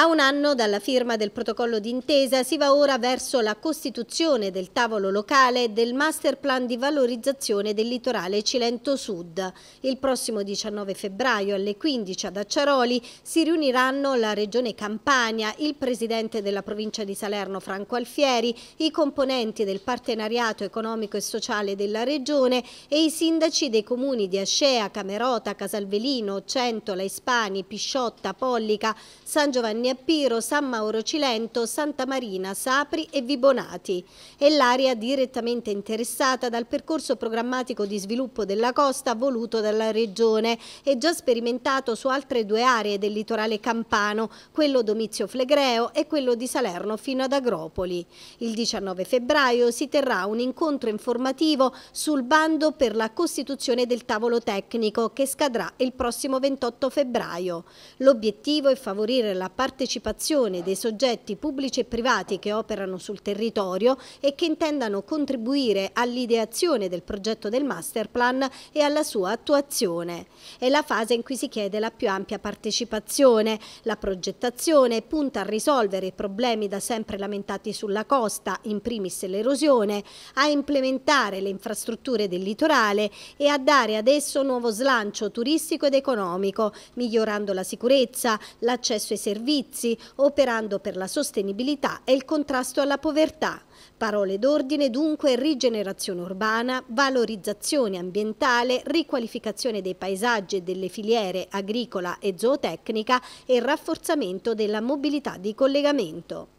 A un anno dalla firma del protocollo d'intesa si va ora verso la costituzione del tavolo locale del Master Plan di valorizzazione del litorale Cilento Sud. Il prossimo 19 febbraio alle 15 ad Acciaroli si riuniranno la Regione Campania, il Presidente della provincia di Salerno Franco Alfieri, i componenti del partenariato economico e sociale della Regione e i sindaci dei comuni di Ascea, Camerota, Casalvelino, Centola, Ispani, Pisciotta, Pollica, San Giovanni Catania, Piro, San Mauro Cilento, Santa Marina, Sapri e Vibonati. È l'area direttamente interessata dal percorso programmatico di sviluppo della costa voluto dalla Regione e già sperimentato su altre due aree del litorale campano, quello Domizio Flegreo e quello di Salerno fino ad Agropoli. Il 19 febbraio si terrà un incontro informativo sul bando per la costituzione del tavolo tecnico che scadrà il prossimo 28 febbraio. L'obiettivo è favorire la partecipazione partecipazione dei soggetti pubblici e privati che operano sul territorio e che intendano contribuire all'ideazione del progetto del masterplan e alla sua attuazione. È la fase in cui si chiede la più ampia partecipazione. La progettazione punta a risolvere i problemi da sempre lamentati sulla costa, in primis l'erosione, a implementare le infrastrutture del litorale e a dare ad esso nuovo slancio turistico ed economico, migliorando la sicurezza, l'accesso ai servizi, servizi, operando per la sostenibilità e il contrasto alla povertà. Parole d'ordine dunque rigenerazione urbana, valorizzazione ambientale, riqualificazione dei paesaggi e delle filiere agricola e zootecnica e rafforzamento della mobilità di collegamento.